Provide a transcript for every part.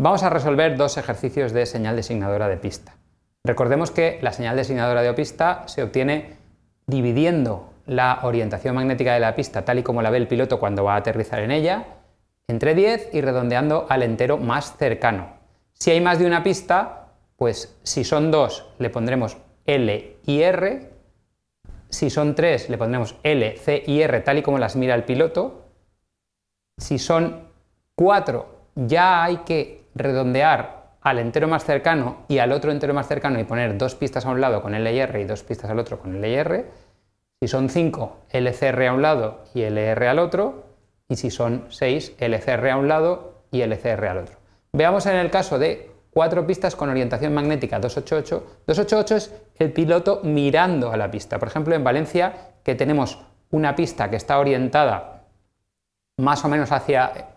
Vamos a resolver dos ejercicios de señal designadora de pista. Recordemos que la señal designadora de pista se obtiene dividiendo la orientación magnética de la pista tal y como la ve el piloto cuando va a aterrizar en ella entre 10 y redondeando al entero más cercano. Si hay más de una pista, pues si son dos le pondremos L y R, si son tres le pondremos L, C y R tal y como las mira el piloto, si son cuatro ya hay que redondear al entero más cercano y al otro entero más cercano y poner dos pistas a un lado con LR y dos pistas al otro con LR. Si son cinco LCR a un lado y LR al otro. Y si son 6, LCR a un lado y LCR al otro. Veamos en el caso de cuatro pistas con orientación magnética 288. 288 es el piloto mirando a la pista. Por ejemplo, en Valencia, que tenemos una pista que está orientada más o menos hacia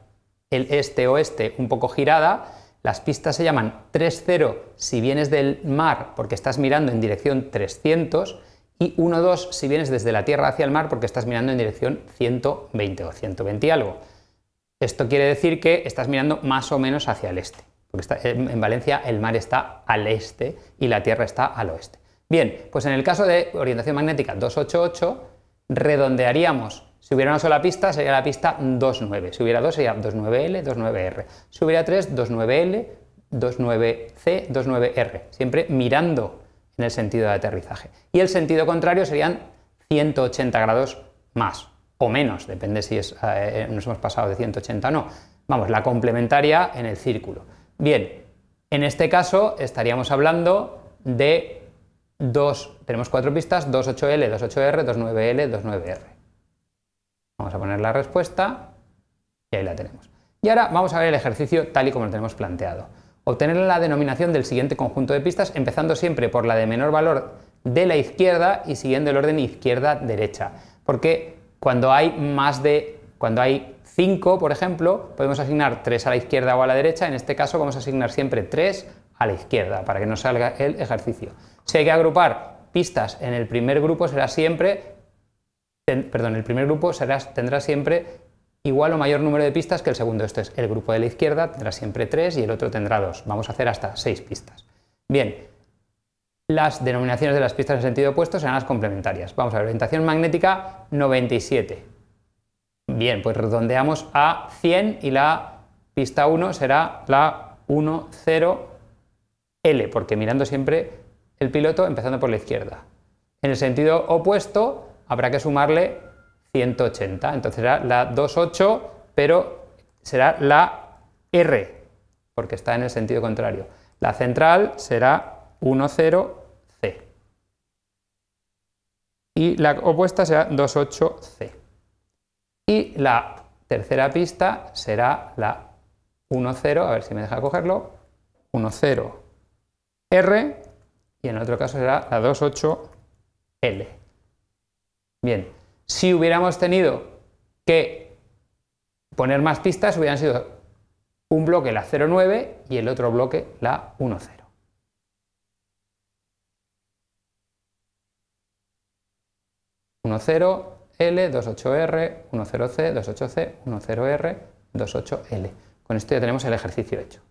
el este-oeste un poco girada, las pistas se llaman 3-0 si vienes del mar porque estás mirando en dirección 300 y 1-2 si vienes desde la tierra hacia el mar porque estás mirando en dirección 120 o 120 y algo. Esto quiere decir que estás mirando más o menos hacia el este, porque en Valencia el mar está al este y la tierra está al oeste. Bien, pues en el caso de orientación magnética 288, redondearíamos si hubiera una sola pista, sería la pista 2.9. Si hubiera dos, sería 2.9L, 2.9R. Si hubiera tres, 2.9L, 2.9C, 2.9R. Siempre mirando en el sentido de aterrizaje. Y el sentido contrario serían 180 grados más o menos, depende si eh, eh, nos hemos pasado de 180 o no. Vamos, la complementaria en el círculo. Bien, en este caso estaríamos hablando de dos, tenemos cuatro pistas, 28L, 28R, 29L, 29R. Vamos a poner la respuesta y ahí la tenemos. Y ahora vamos a ver el ejercicio tal y como lo tenemos planteado. Obtener la denominación del siguiente conjunto de pistas, empezando siempre por la de menor valor de la izquierda y siguiendo el orden izquierda-derecha. Porque cuando hay más de. cuando hay 5, por ejemplo, podemos asignar 3 a la izquierda o a la derecha. En este caso vamos a asignar siempre 3 a la izquierda para que no salga el ejercicio. Si hay que agrupar pistas en el primer grupo será siempre perdón, el primer grupo tendrá siempre igual o mayor número de pistas que el segundo. Esto es, el grupo de la izquierda tendrá siempre tres y el otro tendrá dos. Vamos a hacer hasta seis pistas. Bien, las denominaciones de las pistas en sentido opuesto serán las complementarias. Vamos a ver, orientación magnética 97. Bien, pues redondeamos a 100 y la pista 1 será la 10L, porque mirando siempre el piloto empezando por la izquierda. En el sentido opuesto, habrá que sumarle 180. Entonces será la 2,8, pero será la R, porque está en el sentido contrario. La central será 1,0C. Y la opuesta será 2,8C. Y la tercera pista será la 1,0, a ver si me deja cogerlo, 1,0R, y en otro caso será la 2,8L. Bien, si hubiéramos tenido que poner más pistas, hubieran sido un bloque la 09 y el otro bloque la 10. L, 28R, 10C, 28C, 10R, 28L. Con esto ya tenemos el ejercicio hecho.